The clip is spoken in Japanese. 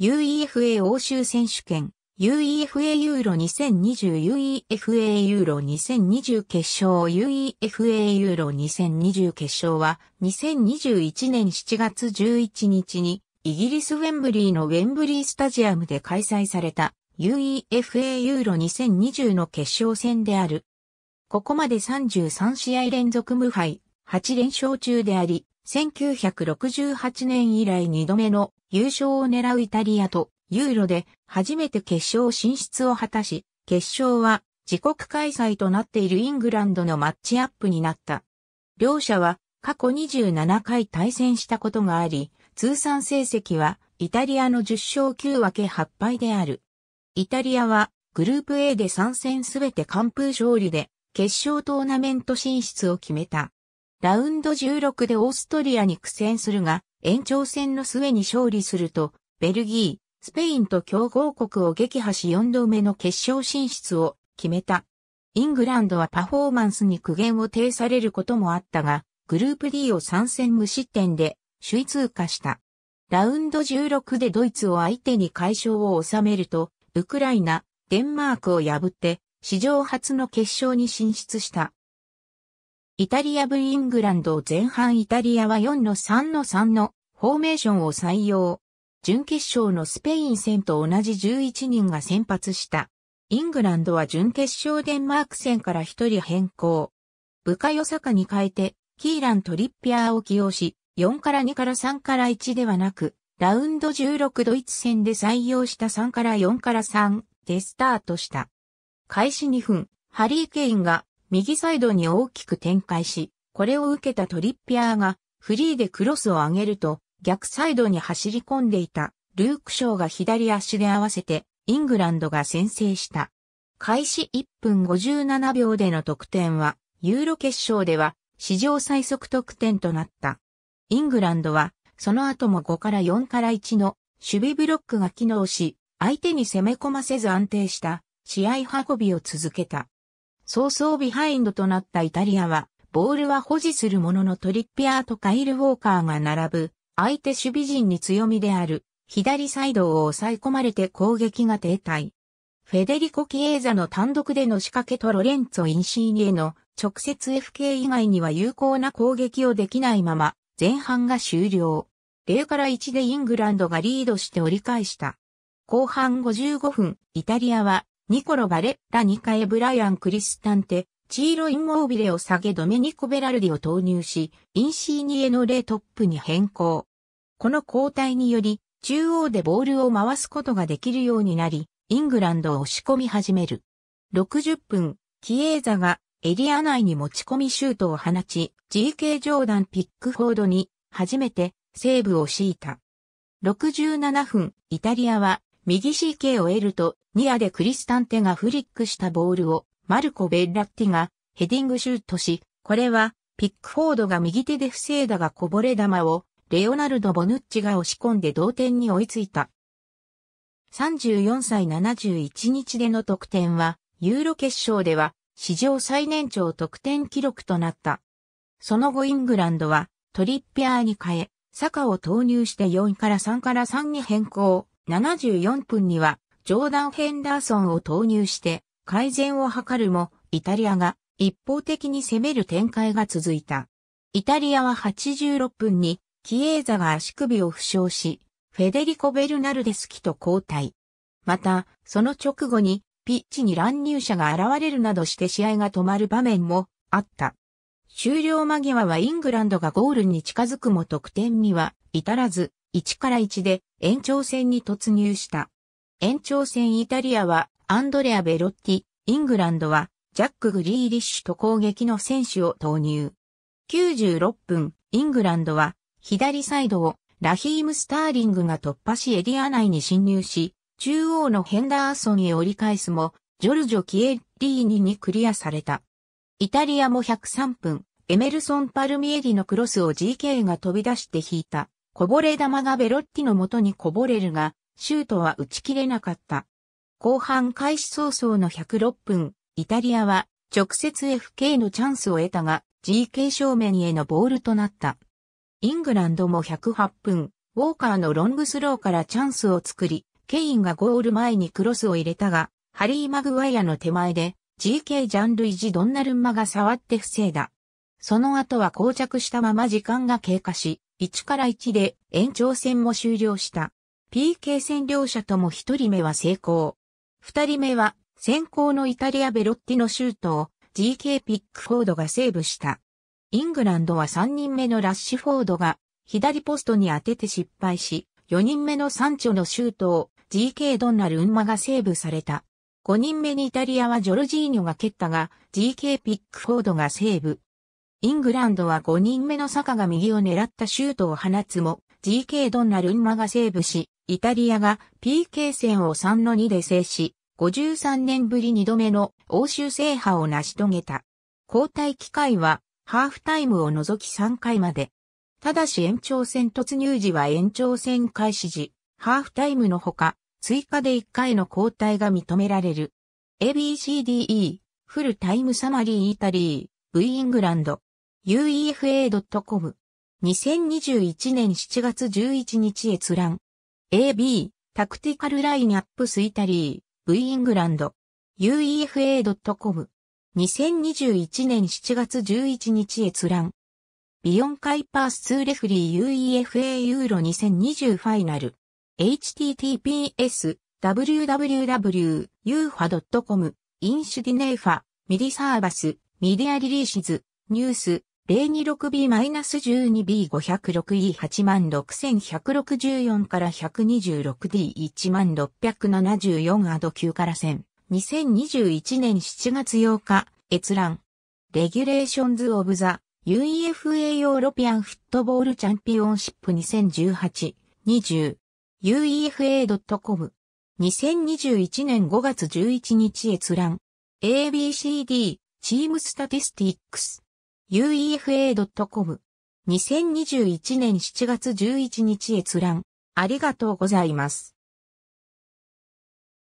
UEFA 欧州選手権、UEFA ユーロ 2020UEFA ユーロ2020決勝 UEFA ユーロ2020決勝は2021年7月11日にイギリスウェンブリーのウェンブリースタジアムで開催された UEFA ユーロ2020の決勝戦である。ここまで33試合連続無敗、8連勝中であり、1968年以来2度目の優勝を狙うイタリアとユーロで初めて決勝進出を果たし、決勝は自国開催となっているイングランドのマッチアップになった。両者は過去27回対戦したことがあり、通算成績はイタリアの10勝9分け8敗である。イタリアはグループ A で3戦すべて完封勝利で決勝トーナメント進出を決めた。ラウンド16でオーストリアに苦戦するが、延長戦の末に勝利すると、ベルギー、スペインと強豪国を撃破し4度目の決勝進出を決めた。イングランドはパフォーマンスに苦言を呈されることもあったが、グループ D を3戦無失点で首位通過した。ラウンド16でドイツを相手に解消を収めると、ウクライナ、デンマークを破って史上初の決勝に進出した。イタリア V イングランド前半イタリアは4の3の3のフォーメーションを採用。準決勝のスペイン戦と同じ11人が先発した。イングランドは準決勝デンマーク戦から1人変更。部下予坂に変えて、キーラン・トリッピアーを起用し、4から2から3から1ではなく、ラウンド16ドイツ戦で採用した3から4から3でスタートした。開始2分、ハリー・ケインが右サイドに大きく展開し、これを受けたトリッピアーがフリーでクロスを上げると逆サイドに走り込んでいたルーク・ショーが左足で合わせてイングランドが先制した。開始1分57秒での得点はユーロ決勝では史上最速得点となった。イングランドはその後も5から4から1の守備ブロックが機能し、相手に攻め込ませず安定した試合運びを続けた。早々ビハインドとなったイタリアは、ボールは保持するもののトリッピアーとカイル・ウォーカーが並ぶ、相手守備陣に強みである、左サイドを抑え込まれて攻撃が停滞。フェデリコ・キエーザの単独での仕掛けとロレンツォ・インシーニへの直接 FK 以外には有効な攻撃をできないまま前半が終了。0から1でイングランドがリードして折り返した。後半55分、イタリアはニコロ・バレッラ・ニカエ・ブライアン・クリスタンテ、チーロ・インモービレを下げドメニコ・ベラルディを投入し、インシーニエのレトップに変更。この交代により、中央でボールを回すことができるようになり、イングランドを押し込み始める。60分、キエーザがエリア内に持ち込みシュートを放ち、GK ジョーダン・ピックフォードに初めてセーブを敷いた。67分、イタリアは右 CK を得るとニアでクリスタンテがフリックしたボールをマルコ・ベッラッティがヘディングシュートし、これはピックフォードが右手で防いだがこぼれ球をレオナルド・ボヌッチが押し込んで同点に追いついた。34歳71日での得点は、ユーロ決勝では史上最年長得点記録となった。その後イングランドはトリッピアーに変え、サカを投入して4から3から3に変更。74分にはジョーダン・ヘンダーソンを投入して改善を図るも、イタリアが一方的に攻める展開が続いた。イタリアは86分に、キエーザが足首を負傷し、フェデリコ・ベルナルデスキと交代。また、その直後に、ピッチに乱入者が現れるなどして試合が止まる場面もあった。終了間際はイングランドがゴールに近づくも得点には至らず、1から1で延長戦に突入した。延長戦イタリアはアンドレア・ベロッティ、イングランドはジャック・グリーリッシュと攻撃の選手を投入。96分、イングランドは左サイドをラヒーム・スターリングが突破しエリア内に侵入し、中央のヘンダーソンへ折り返すも、ジョルジョ・キエリーニにクリアされた。イタリアも103分、エメルソン・パルミエリのクロスを GK が飛び出して引いた。こぼれ球がベロッティの元にこぼれるが、シュートは打ち切れなかった。後半開始早々の106分、イタリアは直接 FK のチャンスを得たが GK 正面へのボールとなった。イングランドも108分、ウォーカーのロングスローからチャンスを作り、ケインがゴール前にクロスを入れたが、ハリー・マグワイアの手前で GK ジャンルイジ・ドンナルンマが触って防いだ。その後は膠着したまま時間が経過し、1から1で延長戦も終了した。PK 占領者とも一人目は成功。二人目は先行のイタリアベロッティのシュートを GK ピックフォードがセーブした。イングランドは三人目のラッシュフォードが左ポストに当てて失敗し、四人目のサンチョのシュートを GK ドンナルンマがセーブされた。五人目にイタリアはジョルジーニョが蹴ったが、GK ピックフォードがセーブ。イングランドは五人目のサカが右を狙ったシュートを放つも、GK ドンナルンマがセーブし、イタリアが PK 戦を3の2で制し、53年ぶり2度目の欧州制覇を成し遂げた。交代機会は、ハーフタイムを除き3回まで。ただし延長戦突入時は延長戦開始時、ハーフタイムのほか、追加で1回の交代が認められる。ABCDE、フルタイムサマリーイタリー、V イングランド、UEFA.com。2021年7月11日閲覧。AB、タクティカルラインアップスイタリー、V イングランド、uefa.com。2021年7月11日閲覧。ビヨンカイパース2レフリー UEFA ユーロ2020ファイナル。https www.ufa.com インシュディネーファミディサーバスミディアリリーシズニュース 026B-12B506E86164 から 126D1674 アド9から1000。2021年7月8日、閲覧。レギュレーションズ・オブ・ザ・ UEFA ヨーロピアンフットボールチャンピオンシップ2018-20 UEFA.com 2021年5月11日閲覧 ABCD チームスタティスティックス uefa.com。2021年7月11日閲覧。ありがとうございます。